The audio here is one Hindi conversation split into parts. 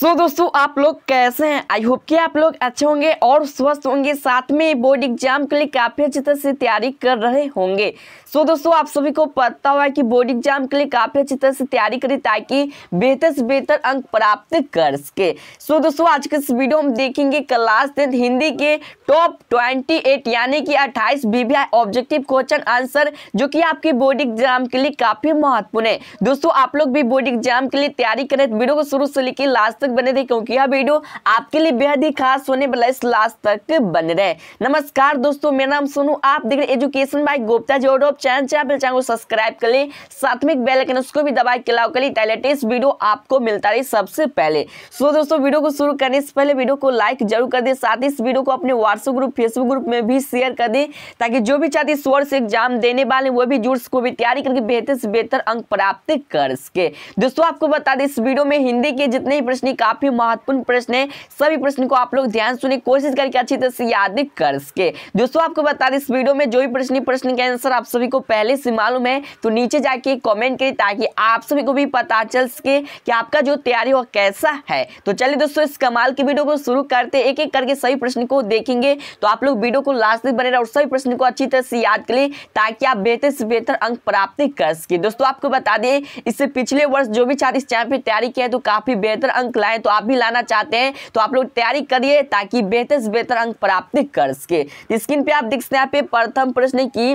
सो so, दोस्तों आप लोग कैसे हैं आई होप कि आप लोग अच्छे होंगे और स्वस्थ होंगे साथ में बोर्ड एग्जाम के लिए काफ़ी अच्छी तरह से तैयारी कर रहे होंगे सो so, दोस्तों आप सभी को पता हुआ कि बोर्ड एग्जाम के लिए काफ़ी अच्छी तरह से तैयारी करें ताकि बेहतर से बेहतर अंक प्राप्त कर सके सो so, दोस्तों आज के इस वीडियो में देखेंगे क्लास टेंथ हिंदी के टॉप ट्वेंटी यानी कि अट्ठाईस बी ऑब्जेक्टिव क्वेश्चन आंसर जो कि आपके बोर्ड एग्जाम के लिए काफ़ी महत्वपूर्ण है दोस्तों आप लोग भी बोर्ड एग्जाम के लिए तैयारी करें वीडियो को शुरू से लेकर लास्ट तक बने रहे क्योंकि यह वीडियो आपके लिए बेहद ही खास होने वाला इस लास्ट तक बने रहे नमस्कार दोस्तों मेरा नाम सोनू आप देख रहे education by Gupta ji YouTube channel channel channel को सब्सक्राइब कर ले साथ में आइकन उसको भी दबाए के लाओ करिए लेटेस्ट वीडियो आपको मिलता रही सबसे पहले सो दोस्तों वीडियो को शुरू करने से पहले वीडियो को लाइक जरूर कर दे साथ ही इस वीडियो को अपने व्हाट्सएप ग्रुप फेसबुक ग्रुप में भी शेयर कर दे ताकि जो भी चाहती इस वर्ष एग्जाम देने वाले वो भी जुड़ सको भी तैयारी करके बेहतर से बेहतर अंक प्राप्त कर सके दोस्तों आपको बता दें इस वीडियो में हिंदी के जितने ही प्रश्न काफी महत्वपूर्ण प्रश्न है सभी प्रश्न को आप लोग ध्यान सुने कोशिश करके अच्छी तरह से याद कर सके दोस्तों आपको बता दें इस वीडियो में जो भी प्रश्न प्रश्न के आंसर आप सभी को पहले से मालूम है तो नीचे जाके कॉमेंट करिए ताकि आप सभी को भी पता चल सके कि आपका जो तैयारी हो कैसा है तो चलिए दोस्तों इस कमाल की वीडियो को शुरू करते एक एक करके सभी प्रश्न को देखेंगे तो आप लोग वीडियो को लास्ट तक बने रहे और सभी प्रश्न को अच्छी तरह से याद करें ताकि आप बेहतर से बेहतर अंक प्राप्त कर सके दोस्तों आपको बता दें इससे पिछले वर्ष जो भी छात्र इस चैनल पर तैयारी किया है तो काफ़ी बेहतर अंक अंक तो आप भी लाना चाहते हैं तो आप लोग तैयारी करिए ताकि बेहतर से बेहतर अंक प्राप्त कर सके स्क्रीन पर आप देख सकते हैं यहाँ पे प्रथम प्रश्न की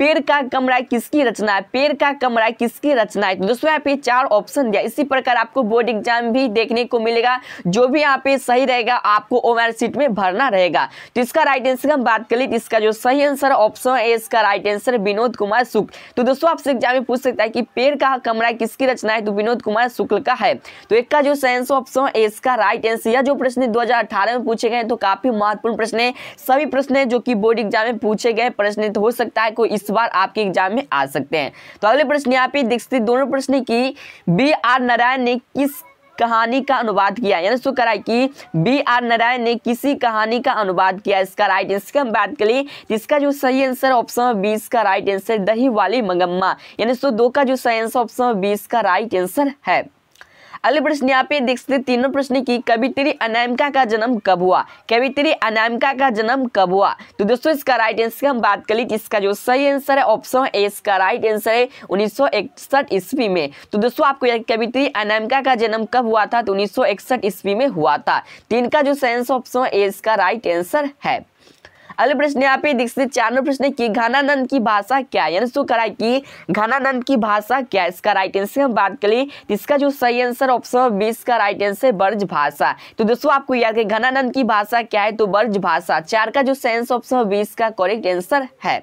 पेड़ का कमरा किसकी रचना है पेड़ का कमरा किसकी रचना है तो दोस्तों यहाँ पे चार ऑप्शन दिया इसी प्रकार आपको बोर्ड एग्जाम भी देखने को मिलेगा जो भी यहाँ पे सही रहेगा आपको ओवर सीट में भरना रहेगा तो इसका राइट आंसर हम बात कर ली तो इसका जो सही आंसर ऑप्शन है इसका राइट आंसर विनोद कुमार शुक्ल तो दोस्तों आपसे एग्जाम में पूछ सकता है कि पेड़ का कमरा किसकी रचना है तो विनोद कुमार शुक्ल का है तो एक का जो सही आंसर ऑप्शन है इसका राइट आंसर यह जो प्रश्न दो में पूछे गए तो काफी महत्वपूर्ण प्रश्न है सभी प्रश्न जो कि बोर्ड एग्जाम में पूछे गए प्रश्न तो हो सकता है कोई इस बार आपके एग्जाम में आ सकते हैं तो अगले प्रश्न यहाँ पे देख सकते दोनों प्रश्न की बी आर नारायण ने किस कहानी का अनुवाद किया यानी इसको कराए कि बी आर नारायण ने किसी कहानी का अनुवाद किया इसका राइट आंसर की हम बात करें जिसका जो सही आंसर ऑप्शन बी इसका राइट आंसर दही वाली मंगम्मा यानी सो दो का जो सही आंसर ऑप्शन बी इसका राइट आंसर है अगले प्रश्न यहाँ पे देख सकते तीनों प्रश्न की कवित्री अनामिका का जन्म कब हुआ कवित्री अनामिका का जन्म कब हुआ तो दोस्तों इसका राइट आंसर की हम बात करें कि इसका जो सही आंसर है ऑप्शन ए इसका राइट आंसर है उन्नीस ईस्वी में तो दोस्तों आपको कवित्री अनामिका का जन्म कब हुआ था तो उन्नीस ईस्वी में हुआ था तीन तो का जो सही आंसर ऑप्शन ए इसका राइट आंसर है अगले प्रश्न यहाँ पे दीक्षित चार नंबर प्रश्न की घनानंद की भाषा क्या है यानी करा की घनानंद की भाषा क्या है इसका राइट आंसर हम बात करें इसका जो सही आंसर ऑप्शन बीस का राइट आंसर है ब्रज भाषा तो दोस्तों आपको याद है घनानंद की भाषा क्या है तो ब्रज भाषा चार का जो सेंस ऑप्शन बीस का करेक्ट आंसर है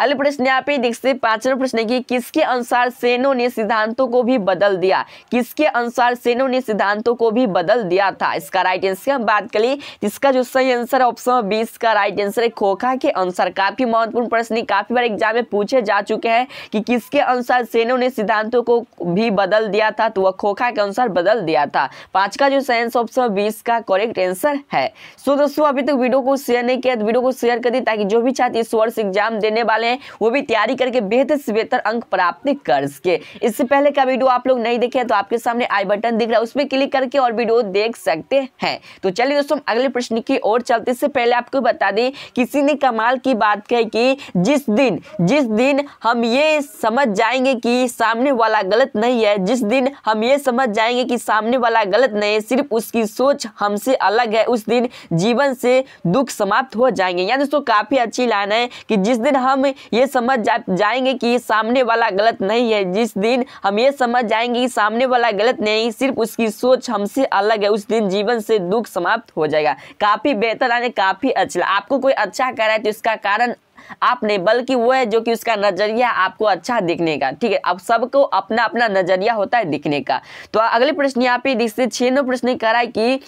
अगले प्रश्न यहाँ पे देखते पांचवा प्रश्न की किसके अनुसार सेनो ने सिद्धांतों को भी बदल दिया किसके अनुसार सेनो ने सिद्धांतों को भी बदल दिया था इसका राइट आंसर हम बात करें इसका जो सही आंसर है ऑप्शन बी इसका राइट आंसर है खोखा के अनुसार काफी महत्वपूर्ण प्रश्न काफी बार एग्जाम में पूछे जा चुके हैं कि किसके अनुसार सेनो ने सिद्धांतों को भी बदल दिया था तो वह खोखा के अनुसार बदल दिया था पांच का जो साइंस ऑप्शन बी इसका करेक्ट आंसर है सो दोस्तों अभी तक वीडियो को शेयर नहीं किया तो वीडियो को शेयर कर दी ताकि जो भी छात्र इस वर्ष एग्जाम देने वाले वाले हैं वो भी तैयारी करके बेहतर से बेहतर अंक प्राप्त कर सके इससे पहले का वीडियो आप लोग नहीं देखे तो आपके सामने आई बटन दिख रहा है उस पर क्लिक करके और वीडियो देख सकते हैं तो चलिए दोस्तों अगले प्रश्न की ओर चलते से पहले आपको बता दें किसी ने कमाल की बात कही कि जिस दिन जिस दिन हम ये समझ जाएंगे कि सामने वाला गलत नहीं है जिस दिन हम ये समझ जाएंगे कि सामने वाला गलत नहीं है सिर्फ उसकी सोच हमसे अलग है उस दिन जीवन से दुख समाप्त हो जाएंगे यानी दोस्तों काफ़ी अच्छी लाइन है कि जिस दिन हम ये समझ जा, जाएंगे कि सामने वाला गलत नहीं है जिस दिन हम ये समझ जाएंगे कि सामने वाला गलत नहीं सिर्फ उसकी सोच हमसे अलग है उस दिन जीवन से दुख समाप्त हो जाएगा काफ़ी बेहतर आने काफ़ी अच्छा आपको कोई अच्छा कर रहा है तो इसका कारण आपने बल्कि वो है जो कि उसका नजरिया आपको अच्छा दिखने का ठीक है अब सबको अपना अपना नजरिया होता है दिखने का तो अगले प्रश्न यहाँ पे छह नौ प्रश्न करा है कि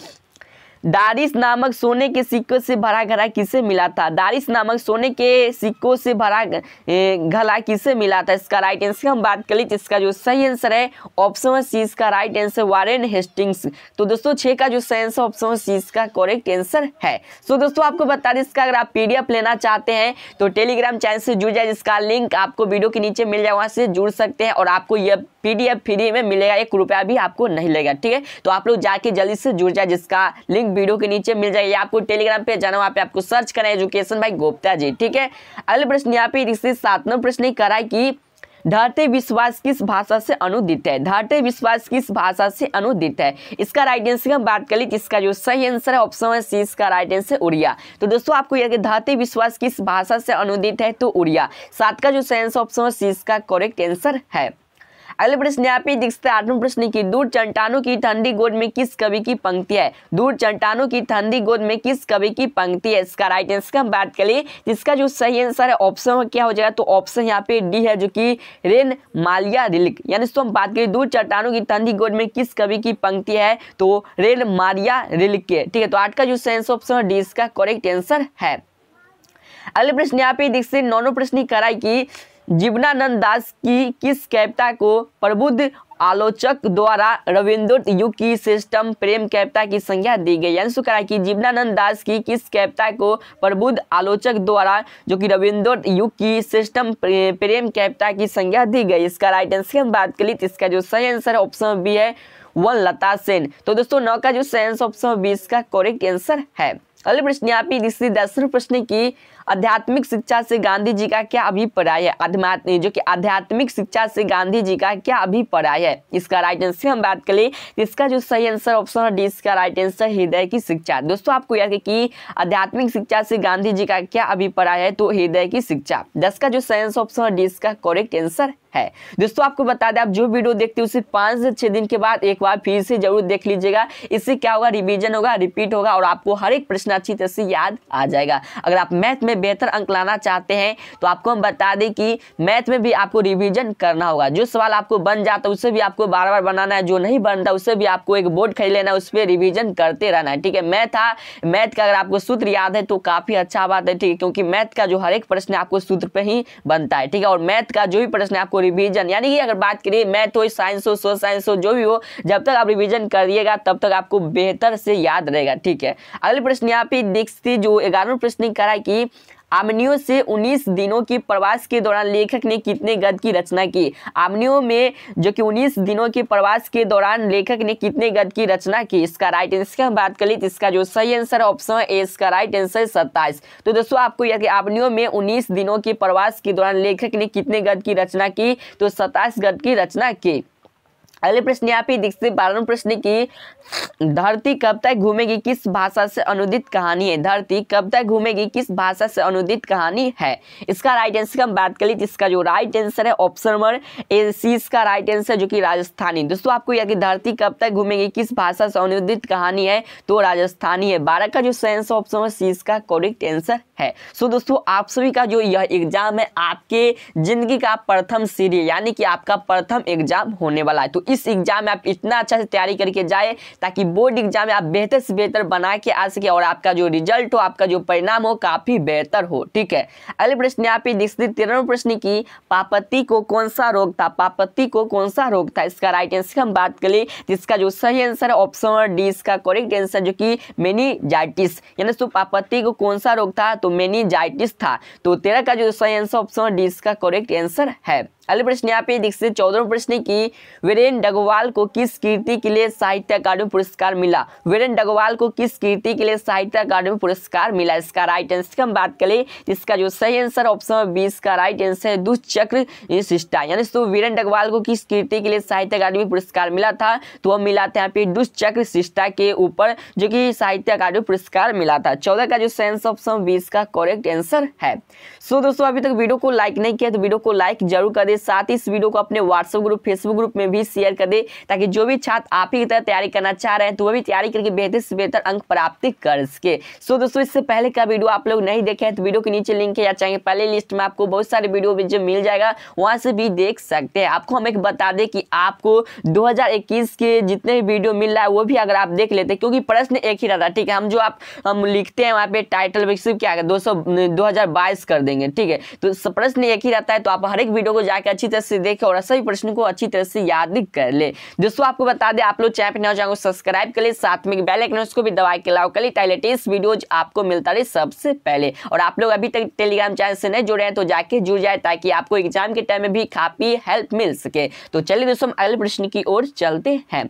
दारिस नामक सोने के सिक्कों से भरा घड़ा किसे मिला था दारिस नामक सोने के सिक्कों से भरा घड़ा किसे मिला था इसका राइट आंसर हम बात कर लीजिए इसका जो सही आंसर है ऑप्शन सी इसका राइट आंसर वारेन हेस्टिंग्स तो दोस्तों छः का जो सही आंसर ऑप्शन सी इसका करेक्ट आंसर है सो दोस्तों आपको बता दें इसका अगर आप पी लेना चाहते हैं तो टेलीग्राम चैनल से जुड़ जाए जिसका लिंक आपको वीडियो के नीचे मिल जाए वहाँ से जुड़ सकते हैं और आपको यह पी फ्री में मिलेगा एक रुपया भी आपको नहीं लगेगा ठीक है तो आप लोग जाके जल्दी से जुड़ जाए जिसका लिंक वीडियो के नीचे मिल जाएगी आपको टेलीग्राम पे जाना वहाँ पे आपको सर्च करना एजुकेशन भाई गुप्ता जी ठीक है अगले प्रश्न यहाँ पे इससे सातवां प्रश्न करा है कि धरते विश्वास किस भाषा से अनुदित है धरते विश्वास किस भाषा से अनुदित है इसका राइट आंसर हम बात कर ली इसका जो सही आंसर है ऑप्शन है सी इसका राइट आंसर उड़िया तो दोस्तों आपको यह धरते विश्वास किस भाषा से अनुदित है तो उड़िया सात का जो सही आंसर ऑप्शन है सी इसका करेक्ट आंसर है अगले प्रश्न यहाँ पे देख सकते आठवें प्रश्न की दूर चंटानों की ठंडी गोद में किस कवि की पंक्ति है दूर चंटानों की ठंडी गोद में किस कवि की पंक्ति है इसका राइट आंसर का हम बात करें जिसका जो सही आंसर है ऑप्शन क्या हो जाएगा तो ऑप्शन यहाँ पे डी है जो कि रेन मालिया रिलिक यानी हम बात करिए दूर चट्टानों की ठंडी गोद में किस कवि की पंक्ति है तो रेन मारिया रिलिक के ठीक है तो आठ का जो सही ऑप्शन डी इसका करेक्ट आंसर है अगले प्रश्न यहाँ पे देख सकते नौनो प्रश्न कराई की जीवनानंद दास की किस कविता को प्रबुद्ध आलोचक द्वारा रविन्द्र युग की सिस्टम प्रेम कविता की संज्ञा दी गई अंशु करा की जीवनानंद दास की किस कविता को प्रबुद्ध आलोचक द्वारा जो कि रविन्द्र युग की सिस्टम प्रेम कविता की संज्ञा दी गई इसका राइट आंसर की हम बात कर ली इसका जो सही आंसर ऑप्शन बी है वन लता सेन तो दोस्तों नौ का जो सही आंसर ऑप्शन बी इसका करेक्ट आंसर है अगले प्रश्न यहाँ पे तीसरी प्रश्न की आध्यात्मिक शिक्षा से गांधी जी का क्या अभिप्राय है जो कि आध्यात्मिक शिक्षा से गांधी जी का क्या अभिप्राय है इसका राइट आंसर हम बात करें इसका जो सही आंसर ऑप्शन है डी इसका राइट आंसर हृदय की शिक्षा दोस्तों आपको याद है कि आध्यात्मिक शिक्षा से गांधी जी का क्या अभिप्राय है तो हृदय की शिक्षा दस का जो सही आंसर ऑप्शन है डी इसका करेक्ट आंसर है दोस्तों आपको बता दें आप जो वीडियो देखते हो उसे पाँच से छः दिन के बाद एक बार फिर से जरूर देख लीजिएगा इससे क्या होगा रिविजन होगा रिपीट होगा और आपको हर एक प्रश्न अच्छी तरह से याद आ जाएगा अगर आप मैथ में बेहतर अंक लाना चाहते हैं तो आपको हम बता दें कि मैथ में भी आपको रिविजन करना होगा जो सवाल आपको बन जाता है उसे भी आपको बार बार बनाना है जो नहीं बनता उसे भी आपको एक बोर्ड खरीद लेना है उस पर रिविजन करते रहना है ठीक है मैथ था मैथ का अगर आपको सूत्र याद है तो काफ़ी अच्छा बात है ठीक है क्योंकि मैथ का जो हर एक प्रश्न आपको सूत्र पे ही बनता है ठीक है और मैथ का जो भी प्रश्न आपको रिवीजन यानी कि अगर बात करिए मैथ हो साइंस हो सोशल साइंस हो जो भी हो जब तक आप रिवीजन करिएगा तब तक आपको बेहतर से याद रहेगा ठीक है अगले प्रश्न यहाँ पे दीक्षित जो ग्यारहवें प्रश्न करा कि आमनियों से 19 दिनों के प्रवास के दौरान लेखक ने कितने गद की रचना की आमनियों में जो कि 19 दिनों के प्रवास के दौरान लेखक ने कितने गद की रचना की इसका राइट आंसर हम बात कर ली तो इसका जो सही आंसर ऑप्शन ए इसका राइट आंसर सत्ताईस तो दोस्तों आपको याद आमनियों में उन्नीस दिनों के प्रवास के दौरान लेखक ने कितने गद की रचना की तो सत्ताईस गद की रचना की अगले प्रश्न यहाँ पे दीक्षित बारहवें प्रश्न की धरती कब तक घूमेगी किस भाषा से अनुदित कहानी है धरती कब तक घूमेगी किस भाषा से अनुदित कहानी है इसका राइट आंसर हम बात करें जिसका इसका जो राइट आंसर है ऑप्शन नंबर ए सी इसका राइट आंसर जो कि राजस्थानी दोस्तों आपको याद कि धरती कब तक घूमेगी किस भाषा से अनुदित कहानी है तो राजस्थानी है बारह का जो सेंस ऑप्शन है सी इसका करेक्ट आंसर है सो so दोस्तों आप सभी का जो यह एग्जाम है आपके जिंदगी का प्रथम सीरीज यानी कि आपका प्रथम एग्जाम होने वाला है तो इस एग्जाम में आप इतना अच्छा से तैयारी करके जाए ताकि बोर्ड एग्जाम में आप बेहतर से बेहतर बना के आ सके और आपका जो रिजल्ट हो आपका जो परिणाम हो काफी बेहतर हो ठीक है अगले प्रश्न आप तिरवे तेरहवें प्रश्न की पापत्ति को कौन सा रोग था पापत्ति को कौन सा रोग था इसका राइट आंसर हम बात करें जिसका जो सही आंसर है ऑप्शन डी इसका करेक्ट आंसर जो कि मेनिजाइटिस यानी दोस्तों को कौन सा रोग था तो तो मेनिजाइटिस था तो तेरह का जो सही आंसर ऑप्शन डी इसका करेक्ट आंसर है अगले प्रश्न यहाँ पे दीक्षित चौदह प्रश्न की वीरेन डगवाल को किस कीर्ति के लिए साहित्य अकादमी पुरस्कार मिला वीरेन डगवाल को किस कीर्ति के लिए साहित्य अकादमी पुरस्कार मिला इसका राइट आंसर की हम बात करें इसका जो सही आंसर ऑप्शन बी इसका राइट आंसर है दुष्चक्र शिष्टा यानी तो वीरेन डगवाल को किस कीर्ति के लिए साहित्य अकादमी पुरस्कार मिला था तो हम मिला था यहाँ पे दुष्चक्र शिष्टा के ऊपर जो कि साहित्य अकादमी पुरस्कार मिला था चौदह का जो सही आंसर ऑप्शन बी इसका करेक्ट आंसर है सो दोस्तों अभी तक वीडियो को लाइक नहीं किया तो वीडियो को लाइक जरूर कर दे साथ ही इस वीडियो को अपने व्हाट्सएप ग्रुप फेसबुक ग्रुप में भी शेयर कर दे ताकि जो भी छात्र आप ही तरह तैयारी करना चाह रहे हैं तो वह भी तैयारी करके बेहतर से बेहतर अंक प्राप्ति कर सके सो दोस्तों इससे पहले का वीडियो आप लोग नहीं देखे तो वीडियो के नीचे लिंक है या चाहिए पहले लिस्ट में आपको बहुत सारे वीडियो जो मिल जाएगा वहां से भी देख सकते हैं आपको हम एक बता दें कि आपको दो के जितने भी वीडियो मिल रहा है वो भी अगर आप देख लेते हैं क्योंकि प्रश्न एक ही रहता है ठीक है हम जो आप हम लिखते हैं वहाँ पे टाइटल विकसिप क्या दो सौ कर देंगे ठीक है तो प्रश्न एक ही रहता है तो आप हर एक वीडियो को जाकर अच्छी तरह से देखें और सभी प्रश्न को अच्छी तरह से याद कर ले दोस्तों आपको बता दें आप लोग चैनल चैनल को सब्सक्राइब कर ले साथ में बेल आइकन उसको भी दबा के लाओ कर ले लेटेस्ट वीडियोज आपको मिलता रहे सबसे पहले और आप लोग अभी तक टेलीग्राम चैनल से नहीं जुड़े हैं तो जाके जुड़ जाए ताकि आपको एग्जाम के टाइम में भी काफी हेल्प मिल सके तो चलिए दोस्तों अगले प्रश्न की ओर चलते हैं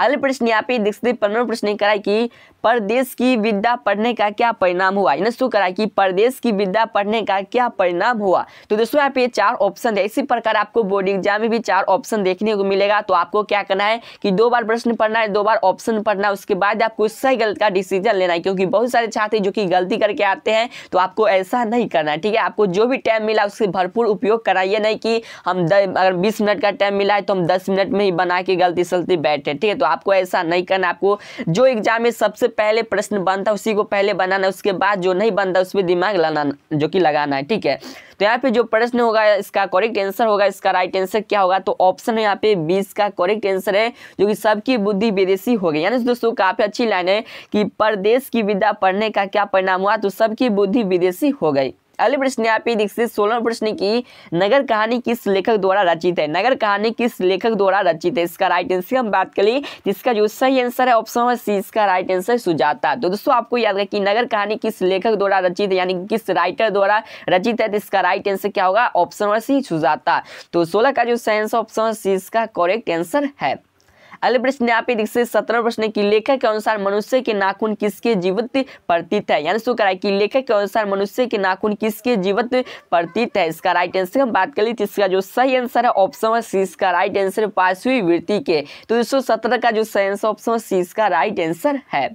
अगले प्रश्न यहाँ पे देख सकते पंद्रह प्रश्न करा कि परदेश की विद्या पढ़ने का क्या परिणाम हुआ इन्हें शो करा कि परदेश की विद्या पढ़ने का क्या परिणाम हुआ तो दोस्तों यहाँ पे चार ऑप्शन है इसी प्रकार आपको बोर्ड एग्जाम में भी चार ऑप्शन देखने को मिलेगा तो आपको क्या करना है कि दो बार प्रश्न पढ़ना है दो बार ऑप्शन पढ़ना है उसके बाद आपको सही गलत का डिसीजन लेना है क्योंकि बहुत सारे छात्र जो कि गलती करके आते हैं तो आपको ऐसा नहीं करना है ठीक है आपको जो भी टाइम मिला उसके भरपूर उपयोग कराइए नहीं कि हम अगर बीस मिनट का टाइम मिला है तो हम दस मिनट में ही बना के गलती सलती बैठे ठीक है तो आपको ऐसा नहीं करना आपको जो एग्जाम में सबसे पहले प्रश्न बनता है उसी को पहले बनाना उसके बाद जो नहीं बनता उस पर दिमाग लाना जो कि लगाना है ठीक है तो यहाँ पे जो प्रश्न होगा इसका करेक्ट आंसर होगा इसका राइट आंसर क्या होगा तो ऑप्शन है यहाँ पे बीस का करेक्ट आंसर है जो कि सबकी बुद्धि विदेशी हो गई यानी दोस्तों काफ़ी अच्छी लाइन है कि परदेश की विद्या पढ़ने का क्या परिणाम हुआ तो सबकी बुद्धि विदेशी हो गई अगले प्रश्न आप ही देखिए सोलह प्रश्न की नगर कहानी किस लेखक द्वारा रचित है नगर कहानी किस लेखक द्वारा रचित है इसका राइट आंसर हम बात करें जिसका जो सही आंसर है ऑप्शन है सी इसका राइट आंसर सुजाता तो दोस्तों आपको याद रखें कि नगर कहानी किस लेखक द्वारा रचित है यानी किस राइटर द्वारा रचित है तो इसका राइट आंसर क्या होगा ऑप्शन सी सुजाता तो सोलह का जो सही आंसर ऑप्शन सी इसका करेक्ट आंसर है अगले प्रश्न यहाँ पे देखिए सत्रह प्रश्न की लेखक के अनुसार मनुष्य के नाखून किसके जीवित प्रतीत है यानी शुक्र है कि लेखक के अनुसार मनुष्य के नाखून किसके जीवित प्रतीत है इसका राइट आंसर हम बात कर ली थी इसका जो सही आंसर है ऑप्शन सी इसका राइट आंसर पांचवी वृत्ति के तो दोस्तों सत्रह का जो सही आंसर ऑप्शन सी इसका राइट आंसर है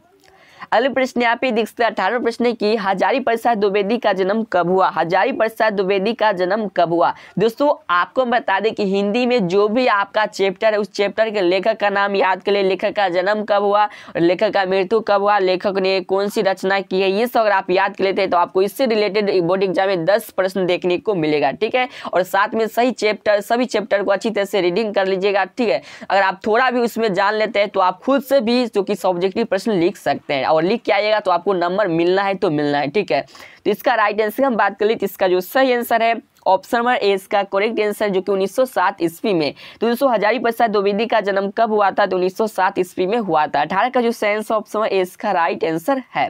अगले प्रश्न यहाँ पे दिख सकते हैं अठारह प्रश्न की हजारी प्रसाद द्विवेदी का जन्म कब हुआ हजारी प्रसाद द्विवेदी का जन्म कब हुआ दोस्तों आपको बता दें कि हिंदी में जो भी आपका चैप्टर है उस चैप्टर के लेखक का नाम याद कर ले लेखक का जन्म कब हुआ और लेखक का मृत्यु कब हुआ लेखक ने कौन सी रचना की है ये सब अगर आप याद कर लेते हैं तो आपको इससे रिलेटेड बोर्ड एग्जाम में दस प्रश्न देखने को मिलेगा ठीक है और साथ में सही चैप्टर सभी चैप्टर को अच्छी तरह से रीडिंग कर लीजिएगा ठीक है अगर आप थोड़ा भी उसमें जान लेते हैं तो आप खुद से भी जो कि सब्जेक्टिव प्रश्न लिख सकते हैं और लिख के आइएगा तो आपको नंबर मिलना है तो मिलना है ठीक है तो इसका राइट आंसर हम बात कर ली तो इसका जो सही आंसर है ऑप्शन नंबर ए इसका करेक्ट आंसर जो कि 1907 ईस्वी में तो दोस्तों हजारी प्रसाद द्विवेदी का जन्म कब हुआ था तो 1907 ईस्वी में हुआ था अठारह का जो सेंस ऑप्शन नंबर ए इसका राइट आंसर है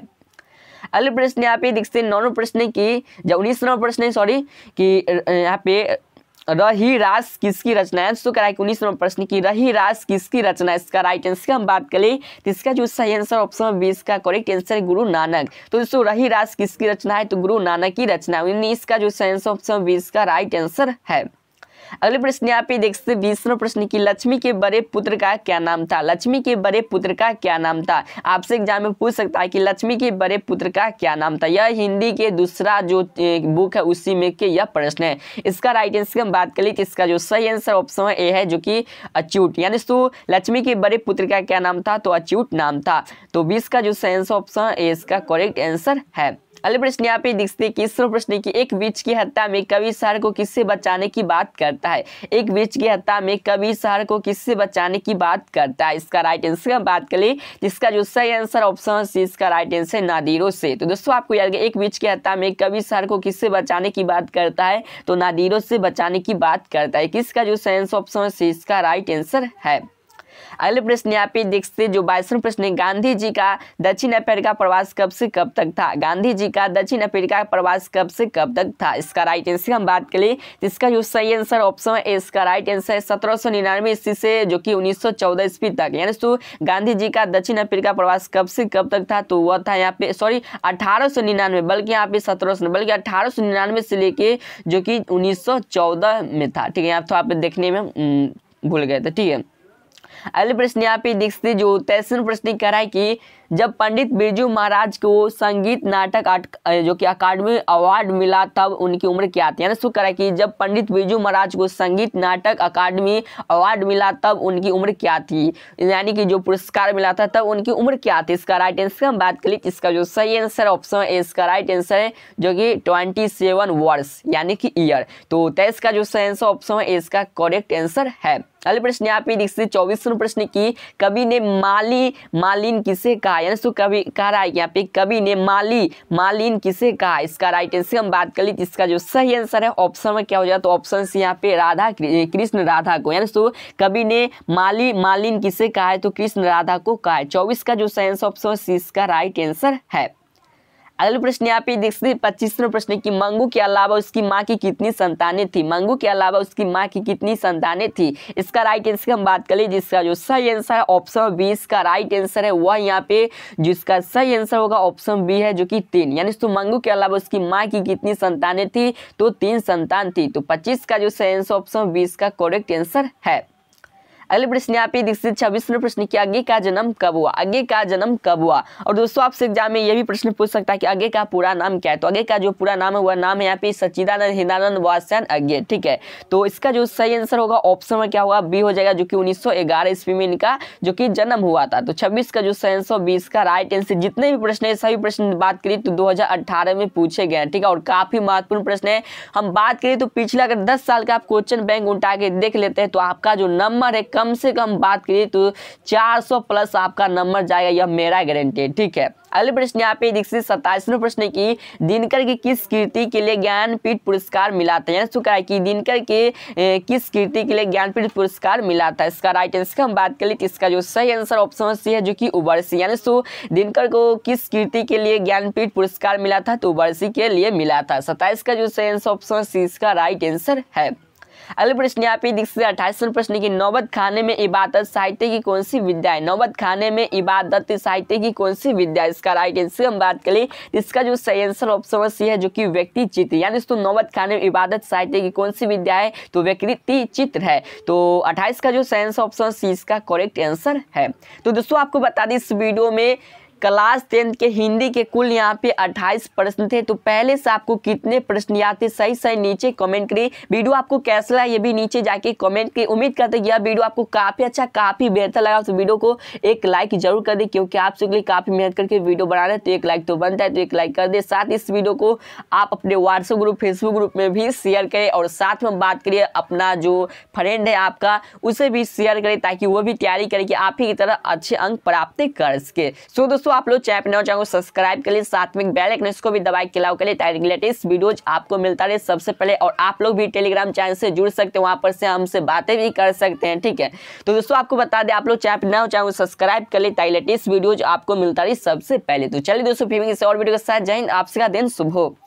अगले प्रश्न यहाँ पे दिखते हैं नौनवे प्रश्न की जब उन्नीस नौ प्रश्न सॉरी कि यहाँ पे रही रास किसकी रचना है तो कराए उन्नीस नंबर प्रश्न की रही रास किसकी रचना है इसका राइट आंसर की हम बात करें तो इसका जो सही आंसर ऑप्शन बी इसका करेक्ट आंसर है गुरु नानक तो दोस्तों रही रास किसकी रचना है तो गुरु नानक की रचना उन्नीस का जो सही आंसर ऑप्शन बी इसका राइट आंसर है अगले प्रश्न यहाँ पे देख सकते बीसवें प्रश्न की लक्ष्मी के बड़े पुत्र का क्या नाम था लक्ष्मी के बड़े पुत्र का क्या नाम था आपसे एग्जाम में पूछ सकता है कि लक्ष्मी के बड़े पुत्र का क्या नाम था यह हिंदी के दूसरा जो बुक है उसी में के यह प्रश्न है इसका राइट आंसर की हम बात करें तो इसका जो सही आंसर ऑप्शन ए है जो कि अच्यूट यानी तो लक्ष्मी के बड़े पुत्र का क्या नाम था तो अच्यूट नाम था तो बीस का जो सही आंसर ऑप्शन ए इसका करेक्ट आंसर है अगले प्रश्न यहाँ पे दिखते कि इसरो प्रश्न की एक बीच की हत्या में कवि शहर को किससे बचाने की बात करता है एक बीच की हत्या में कवि शहर को किससे बचाने की बात करता है इसका राइट आंसर हम बात करें जिसका जो सही आंसर ऑप्शन सी इसका राइट आंसर नादिरों से तो दोस्तों आपको याद एक बीच की हत्या में कवि शहर को किससे बचाने की बात करता है तो नादिरों से बचाने की बात करता है किसका जो सही आंसर ऑप्शन सी इसका राइट आंसर है अगले प्रश्न यहाँ पे देख सकते जो बाईसवें प्रश्न है गांधी जी का दक्षिण अफ्रीका प्रवास कब से कब तक था गांधी जी का दक्षिण अफ्रीका प्रवास कब से कब तक था इसका राइट आंसर हम बात करें जिसका जो सही आंसर ऑप्शन है इसका राइट आंसर है सत्रह ईस्वी से जो कि उन्नीस ईस्वी तक यानी तो गांधी जी का दक्षिण अफ्रीका प्रवास कब से कब तक था तो वह था यहाँ पे सॉरी अठारह बल्कि यहाँ पे सत्रह बल्कि अठारह से लेके जो कि उन्नीस में था ठीक है यहाँ तो आप देखने में हम्म, भूल गए थे ठीक है अगले प्रश्न यहाँ पे देखते जो तेसन प्रश्न कह रहा है कि जब पंडित बिरजू महाराज को संगीत नाटक जो कि अकादमी अवार्ड मिला तब उनकी उम्र क्या थी यानी शुरू है कि जब पंडित बिरजू महाराज को संगीत नाटक अकादमी अवार्ड मिला तब उनकी उम्र क्या थी यानी कि जो पुरस्कार मिला था तब उनकी उम्र क्या थी इसका राइट आंसर हम बात करें इसका जो सही आंसर ऑप्शन है इसका राइट आंसर है जो कि ट्वेंटी सेवन वर्ष यानी कि ईयर तो तेईस का जो सही आंसर ऑप्शन है इसका करेक्ट आंसर है अगले प्रश्न यहाँ पे देखिए चौबीसवें प्रश्न की कवि ने माली मालिन किसे कहा कहा यानी सो कभी कह रहा है यहाँ पे कवि ने माली मालिन किसे कहा इसका राइट आंसर हम बात कर ली तो इसका जो सही आंसर है ऑप्शन में क्या हो जाए तो ऑप्शन से यहाँ पे राधा कृष्ण राधा को यानी सो कवि ने माली मालिन किसे कहा है तो कृष्ण राधा को कहा है चौबीस का जो सही आंसर ऑप्शन सी इसका राइट आंसर है अगले प्रश्न यहाँ पे देखते पच्चीसवें प्रश्न की मंगू के अलावा उसकी माँ की कितनी संतानें थी मंगू के अलावा उसकी माँ की कितनी संतानें थी इसका राइट आंसर की हम बात करें जिसका जो सही आंसर है ऑप्शन बी इसका राइट आंसर है वह यहाँ पे जिसका सही आंसर होगा ऑप्शन बी है जो कि तीन यानी तो मंगू के अलावा उसकी माँ की कितनी संतानें थी तो तीन संतान थी तो पच्चीस का जो सही आंसर ऑप्शन बी इसका करेक्ट आंसर है अगले प्रश्न यहाँ पे दीक्षित छब्बीसवें प्रश्न की आगे का जन्म कब हुआ आगे का जन्म कब हुआ और दोस्तों आपसे एग्जाम में यह भी प्रश्न पूछ सकता है कि आगे का पूरा नाम क्या है तो आगे का जो पूरा नाम है वह नाम है यहाँ पे सचिदानंद हिंदानंद वासन आगे ठीक है तो इसका जो सही आंसर होगा ऑप्शन में क्या होगा बी हो जाएगा जो कि उन्नीस सौ ईस्वी में इनका जो कि जन्म हुआ था तो छब्बीस का जो सही आंसर बीस का राइट आंसर जितने भी प्रश्न है सभी प्रश्न बात करिए तो 2018 में पूछे गए ठीक है और काफी महत्वपूर्ण प्रश्न है हम बात करें तो पिछले अगर दस साल का आप क्वेश्चन बैंक उठा के देख लेते हैं तो आपका जो नंबर है कम से कम बात करिए तो 400 प्लस आपका नंबर जाएगा यह मेरा गारंटी है ठीक है अगले प्रश्न यहाँ पे दीक्षित सत्ताईसवें प्रश्न की दिनकर की किस कृति के लिए ज्ञानपीठ पुरस्कार मिला था यानी चुका है कि दिनकर के किस कृति के लिए ज्ञानपीठ पुरस्कार मिला था इसका राइट आंसर की हम बात कर ली इसका जो सही आंसर ऑप्शन सी है जो कि उबरसी यानी सो दिनकर को किस कृति के लिए ज्ञानपीठ पुरस्कार मिला था तो उबरसी के लिए मिला था सत्ताईस का जो सही आंसर ऑप्शन सी इसका राइट आंसर है अगले प्रश्न यहाँ पे देख सकते प्रश्न की नौबत खाने में इबादत साहित्य की कौन सी विद्या है नौबत खाने में इबादत साहित्य की कौन सी विद्या है इसका राइट आंसर हम बात करें इसका जो सही आंसर ऑप्शन सी है जो कि व्यक्ति चित्र यानी दोस्तों नौबत खाने में इबादत साहित्य की कौन सी विद्या है तो व्यक्ति चित्र है तो अट्ठाईस का जो सही आंसर ऑप्शन सी इसका करेक्ट आंसर है तो दोस्तों आपको बता दें इस वीडियो में क्लास टेंथ के हिंदी के कुल यहाँ पे 28 प्रश्न थे तो पहले से आपको कितने प्रश्न याद थे सही सही नीचे कमेंट करिए वीडियो आपको कैसा लगा ये भी नीचे जाके कमेंट करिए उम्मीद करते हैं यह वीडियो आपको काफ़ी अच्छा काफ़ी बेहतर लगा तो वीडियो को एक लाइक जरूर कर दे क्योंकि आप सबके लिए काफ़ी मेहनत करके वीडियो बना रहे तो एक लाइक तो बनता है तो एक लाइक कर दे साथ इस वीडियो को आप अपने व्हाट्सएप ग्रुप फेसबुक ग्रुप में भी शेयर करें और साथ में बात करिए अपना जो फ्रेंड है आपका उसे भी शेयर करें ताकि वो भी तैयारी करें कि आप ही की तरह अच्छे अंक प्राप्त कर सके सो दोस्तों दोस्तों आप लोग चैनल पर जाओ सब्सक्राइब के लिए साथ में बेल आइकन इसको भी दबाई खिलाओ के लिए ताकि लेटेस्ट वीडियोज आपको मिलता रहे सबसे पहले और आप लोग भी टेलीग्राम चैनल से जुड़ सकते हैं वहाँ पर से हमसे बातें भी कर सकते हैं ठीक है तो दोस्तों आपको बता दें आप लोग चैनल पर ना चाहो सब्सक्राइब कर लिए ताकि लेटेस्ट वीडियोज आपको मिलता रही सबसे पहले तो चलिए दोस्तों फिर और वीडियो के साथ जय हिंद आपसे का दिन सुबह